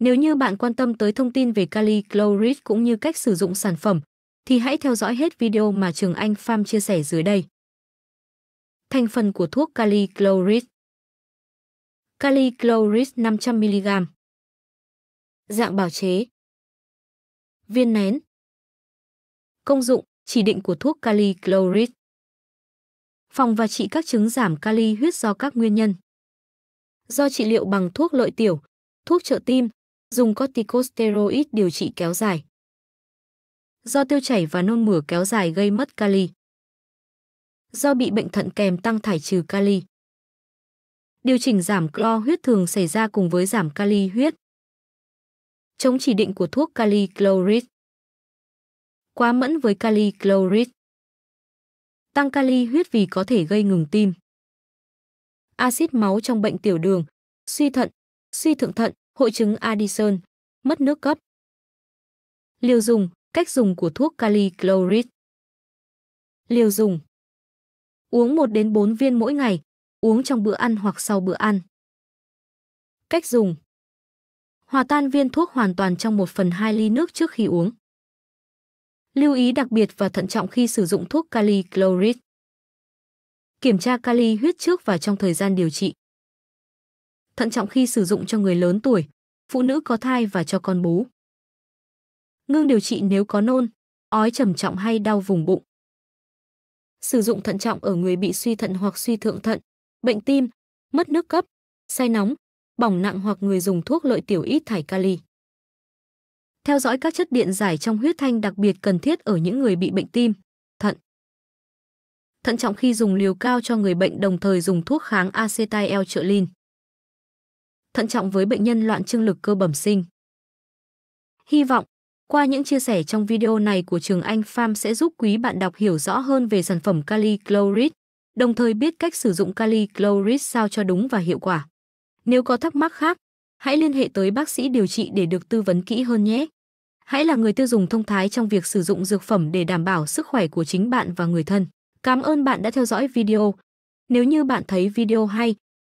Nếu như bạn quan tâm tới thông tin về Kali Chloride cũng như cách sử dụng sản phẩm, thì hãy theo dõi hết video mà Trường Anh Farm chia sẻ dưới đây. Thành phần của thuốc Kali Chloride Kali Chloride 500mg Dạng bào chế Viên nén Công dụng, chỉ định của thuốc Kali Chloride Phòng và trị các chứng giảm kali huyết do các nguyên nhân. Do trị liệu bằng thuốc lợi tiểu, thuốc trợ tim, dùng corticosteroid điều trị kéo dài. Do tiêu chảy và nôn mửa kéo dài gây mất kali. Do bị bệnh thận kèm tăng thải trừ kali. Điều chỉnh giảm clo huyết thường xảy ra cùng với giảm kali huyết. Chống chỉ định của thuốc kali chloride. Quá mẫn với kali chloride. Tăng kali huyết vì có thể gây ngừng tim. Axit máu trong bệnh tiểu đường, suy thận, suy thượng thận, hội chứng Addison, mất nước cấp. Liều dùng, cách dùng của thuốc kali chloride. Liều dùng. Uống 1 đến 4 viên mỗi ngày, uống trong bữa ăn hoặc sau bữa ăn. Cách dùng. Hòa tan viên thuốc hoàn toàn trong 1 phần 2 ly nước trước khi uống. Lưu ý đặc biệt và thận trọng khi sử dụng thuốc kali chloride. Kiểm tra kali huyết trước và trong thời gian điều trị thận trọng khi sử dụng cho người lớn tuổi, phụ nữ có thai và cho con bú. Ngưng điều trị nếu có nôn, ói trầm trọng hay đau vùng bụng. Sử dụng thận trọng ở người bị suy thận hoặc suy thượng thận, bệnh tim, mất nước cấp, say nóng, bỏng nặng hoặc người dùng thuốc lợi tiểu ít thải kali. Theo dõi các chất điện giải trong huyết thanh đặc biệt cần thiết ở những người bị bệnh tim, thận. Thận trọng khi dùng liều cao cho người bệnh đồng thời dùng thuốc kháng acetyl acetylcholine thận trọng với bệnh nhân loạn trương lực cơ bẩm sinh. Hy vọng, qua những chia sẻ trong video này của Trường Anh Farm sẽ giúp quý bạn đọc hiểu rõ hơn về sản phẩm Kali Chloride, đồng thời biết cách sử dụng Kali Chloride sao cho đúng và hiệu quả. Nếu có thắc mắc khác, hãy liên hệ tới bác sĩ điều trị để được tư vấn kỹ hơn nhé. Hãy là người tiêu dùng thông thái trong việc sử dụng dược phẩm để đảm bảo sức khỏe của chính bạn và người thân. Cảm ơn bạn đã theo dõi video. Nếu như bạn thấy video hay,